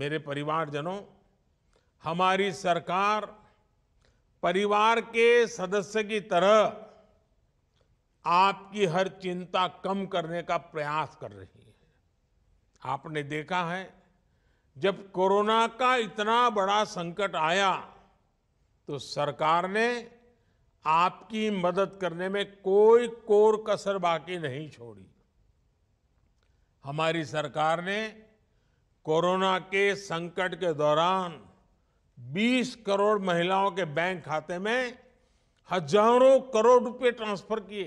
मेरे परिवारजनों हमारी सरकार परिवार के सदस्य की तरह आपकी हर चिंता कम करने का प्रयास कर रही है आपने देखा है जब कोरोना का इतना बड़ा संकट आया तो सरकार ने आपकी मदद करने में कोई कोर कसर बाकी नहीं छोड़ी हमारी सरकार ने कोरोना के संकट के दौरान 20 करोड़ महिलाओं के बैंक खाते में हजारों करोड़ रुपए ट्रांसफर किए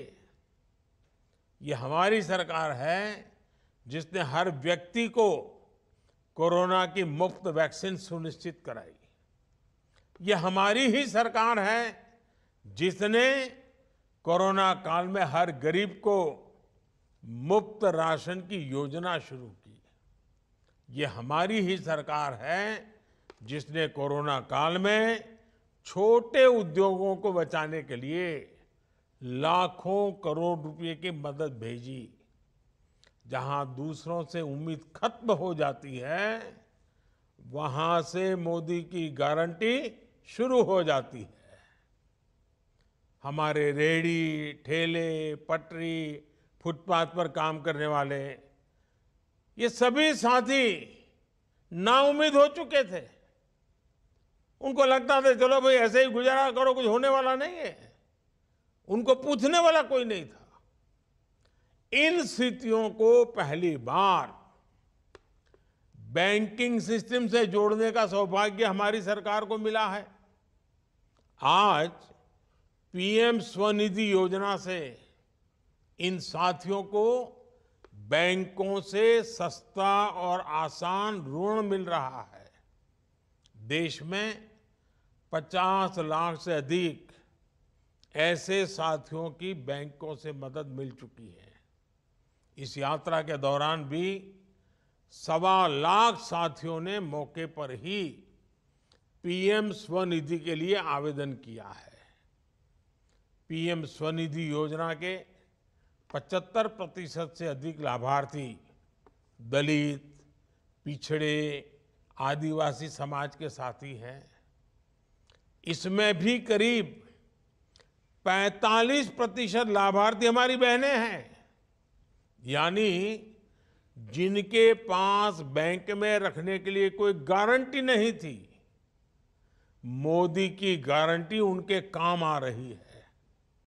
ये हमारी सरकार है जिसने हर व्यक्ति को कोरोना की मुफ्त वैक्सीन सुनिश्चित कराई ये हमारी ही सरकार है जिसने कोरोना काल में हर गरीब को मुफ्त राशन की योजना शुरू की ये हमारी ही सरकार है जिसने कोरोना काल में छोटे उद्योगों को बचाने के लिए लाखों करोड़ रुपए की मदद भेजी जहां दूसरों से उम्मीद खत्म हो जाती है वहां से मोदी की गारंटी शुरू हो जाती है हमारे रेहड़ी ठेले पटरी फुटपाथ पर काम करने वाले ये सभी साथी नाउमीद हो चुके थे उनको लगता था चलो भाई ऐसे ही गुजारा करो कुछ होने वाला नहीं है उनको पूछने वाला कोई नहीं था इन स्थितियों को पहली बार बैंकिंग सिस्टम से जोड़ने का सौभाग्य हमारी सरकार को मिला है आज पीएम स्वनिधि योजना से इन साथियों को बैंकों से सस्ता और आसान ऋण मिल रहा है देश में 50 लाख से अधिक ऐसे साथियों की बैंकों से मदद मिल चुकी है इस यात्रा के दौरान भी सवा लाख साथियों ने मौके पर ही पीएम स्वनिधि के लिए आवेदन किया है पीएम स्वनिधि योजना के पचहत्तर प्रतिशत से अधिक लाभार्थी दलित पिछड़े आदिवासी समाज के साथी हैं इसमें भी करीब 45 प्रतिशत लाभार्थी हमारी बहनें हैं यानी जिनके पास बैंक में रखने के लिए कोई गारंटी नहीं थी मोदी की गारंटी उनके काम आ रही है